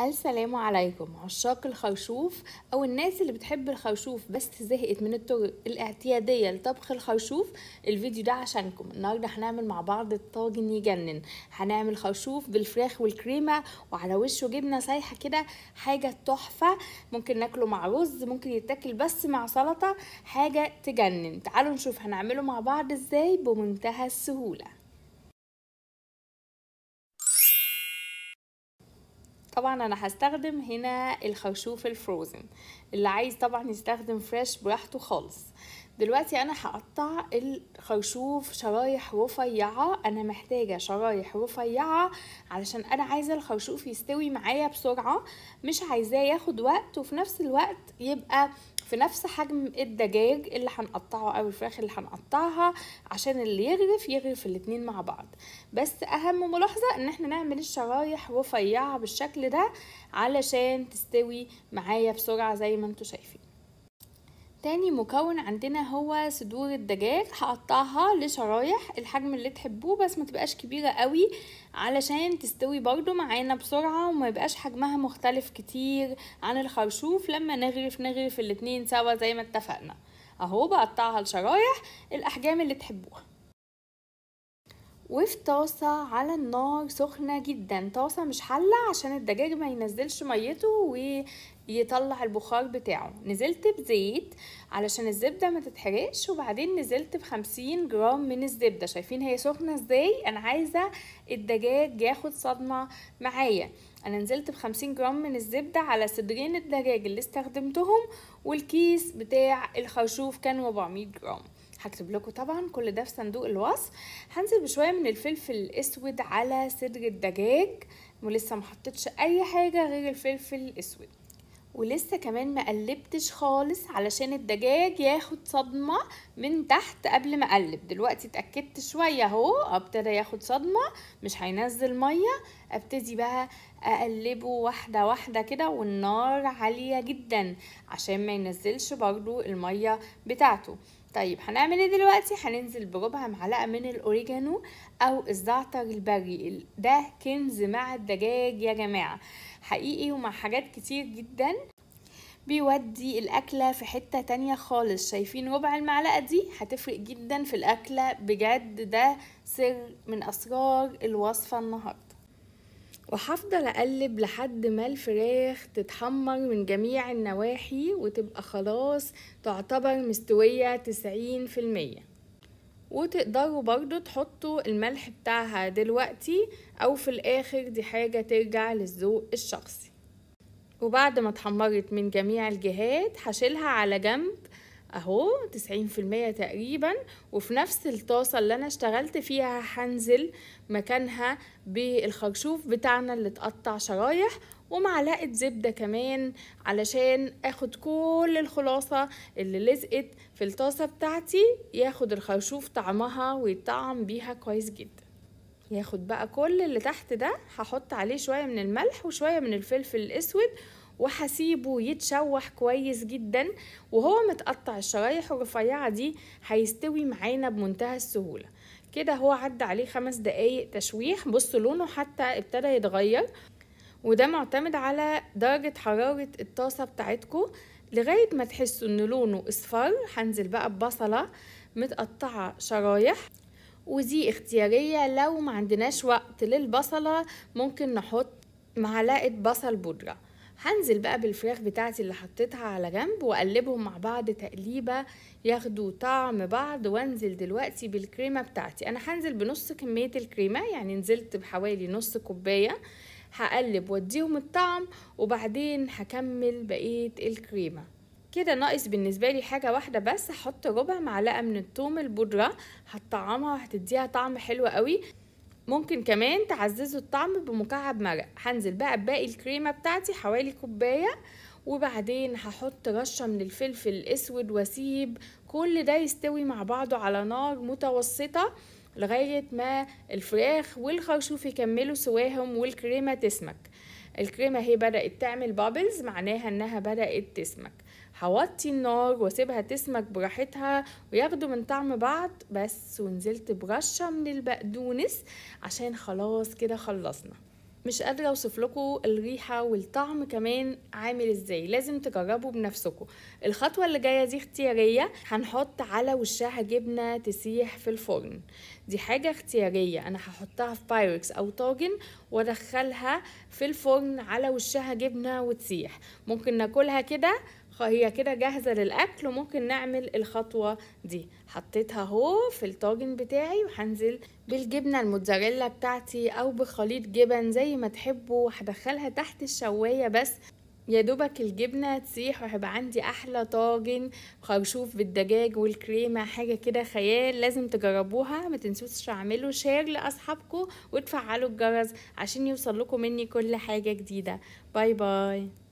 السلام عليكم عشاق الخرشوف او الناس اللي بتحب الخرشوف بس زهقت من الطرق الاعتياديه لطبخ الخرشوف الفيديو ده عشانكم النهارده هنعمل مع بعض الطاجن يجنن هنعمل خرشوف بالفراخ والكريمه وعلى وشه جبنه سايحه كده حاجه تحفه ممكن ناكله مع رز ممكن يتاكل بس مع سلطه حاجه تجنن تعالوا نشوف هنعمله مع بعض ازاي بمنتهى السهوله طبعا انا هستخدم هنا الخرشوف الفروزن اللي عايز طبعا يستخدم فريش براحته خالص دلوقتي انا هقطع الخرشوف شرايح رفيعة انا محتاجة شرايح رفيعة علشان انا عايزة الخرشوف يستوي معايا بسرعة مش عايزاه ياخد وقت وفي نفس الوقت يبقى في نفس حجم الدجاج اللي هنقطعه او الفراخ اللي هنقطعها عشان اللي يغرف يغرف الاتنين مع بعض بس اهم ملاحظة ان احنا نعمل الشرايح رفيعة بالشكل ده علشان تستوي معايا بسرعة زي ما انتوا شايفين تاني مكون عندنا هو صدور الدجاج هقطعها لشرايح الحجم اللي تحبوه بس ما تبقاش كبيره قوي علشان تستوي برضو معانا بسرعه وما يبقاش حجمها مختلف كتير عن الخرشوف لما نغرف نغرف الاتنين سوا زي ما اتفقنا اهو بقطعها لشرايح الاحجام اللي تحبوها وفي طاسة على النار سخنة جدا طاسة مش حلة عشان الدجاج ما ينزلش ميته ويطلع البخار بتاعه نزلت بزيت علشان الزبدة ما تتحرقش وبعدين نزلت بخمسين جرام من الزبدة شايفين هي سخنة ازاي انا عايزة الدجاج ياخد صدمة معايا انا نزلت بخمسين جرام من الزبدة على صدرين الدجاج اللي استخدمتهم والكيس بتاع الخرشوف كان 400 جرام هكتب لكم طبعا كل ده في صندوق الوصف هنزل بشويه من الفلفل الاسود على صدر الدجاج ولسه حطيتش اي حاجه غير الفلفل الاسود ولسه كمان مقلبتش خالص علشان الدجاج ياخد صدمة من تحت قبل ما اقلب دلوقتي اتأكدت شوية اهو ابتدى ياخد صدمة مش هينزل مية ابتدي بقى اقلبه واحدة واحدة كده والنار عالية جدا عشان ما ينزلش برضو المية بتاعته طيب هنعمل ايه دلوقتي هننزل بربع معلقه من الاوريجانو او الزعتر البري ده كنز مع الدجاج يا جماعه حقيقي ومع حاجات كتير جدا بيودي الأكلة في حتة تانية خالص شايفين ربع المعلقة دي هتفرق جدا في الأكلة بجد ده سر من أسرار الوصفة النهاردة وهفضل اقلب لحد ما الفراخ تتحمر من جميع النواحي وتبقى خلاص تعتبر مستوية تسعين في المية وتقدروا برضو تحطوا الملح بتاعها دلوقتي او في الاخر دي حاجة ترجع للذوق الشخصي وبعد ما اتحمرت من جميع الجهات هشيلها على جنب اهو تسعين المية تقريبا وفي نفس الطاسة اللي انا اشتغلت فيها هنزل مكانها بالخرشوف بتاعنا اللي اتقطع شرايح ومعلقة زبدة كمان علشان اخد كل الخلاصة اللي لزقت في الطاسة بتاعتي ياخد الخرشوف طعمها ويطعم بيها كويس جدا ياخد بقى كل اللي تحت ده هحط عليه شوية من الملح وشوية من الفلفل الاسود وهسيبه يتشوح كويس جدا وهو متقطع الشرايح الرفيعة دي هيستوي معانا بمنتهى السهولة كده هو عدى عليه خمس دقايق تشويح بص لونه حتى ابتدى يتغير وده معتمد على درجة حرارة الطاسة بتاعتكو لغاية ما تحسوا ان لونه اصفر هنزل بقى ببصلة متقطعة شرايح ودي اختيارية لو ما عندناش وقت للبصلة ممكن نحط معلقة بصل بودرة هنزل بقى بالفراخ بتاعتي اللي حطيتها على جنب واقلبهم مع بعض تقليبه ياخدوا طعم بعض وانزل دلوقتي بالكريمه بتاعتي انا هنزل بنص كميه الكريمه يعني نزلت بحوالي نص كوبايه هقلب واديهم الطعم وبعدين هكمل بقيه الكريمه كده ناقص بالنسبه لي حاجه واحده بس هحط ربع معلقه من الثوم البودره هتطعمها وهتديها طعم حلو قوي ممكن كمان تعززوا الطعم بمكعب مرق هنزل بقى باقي الكريمه بتاعتي حوالي كوبايه وبعدين هحط رشه من الفلفل الاسود واسيب كل ده يستوي مع بعضه على نار متوسطه لغايه ما الفراخ والخرشوف يكملوا سواهم والكريمه تسمك الكريمه هي بدات تعمل بابلز معناها انها بدات تسمك هوطي النار واسيبها تسمك براحتها وياخدوا من طعم بعض بس ونزلت برشة من البقدونس عشان خلاص كده خلصنا مش قادره اوصف لكم الريحه والطعم كمان عامل ازاي لازم تجربوا بنفسكم الخطوه اللي جايه دي اختياريه هنحط على وشها جبنه تسيح في الفرن دي حاجه اختياريه انا هحطها في بايركس او طاجن وادخلها في الفرن على وشها جبنه وتسيح ممكن ناكلها كده هي كده جاهزة للأكل وممكن نعمل الخطوة دي حطيتها اهو في الطاجن بتاعي وهنزل بالجبنة الموتزاريلا بتاعتي أو بخليط جبن زي ما تحبوا هدخلها تحت الشواية بس يا دوبك الجبنه تسيح وهيبقى عندي احلى طاجن خرشوف بالدجاج والكريمه حاجه كده خيال لازم تجربوها ما تنسوش تعملوا شير لاصحابكم وتفعلوا الجرس عشان يوصل لكم مني كل حاجه جديده باي باي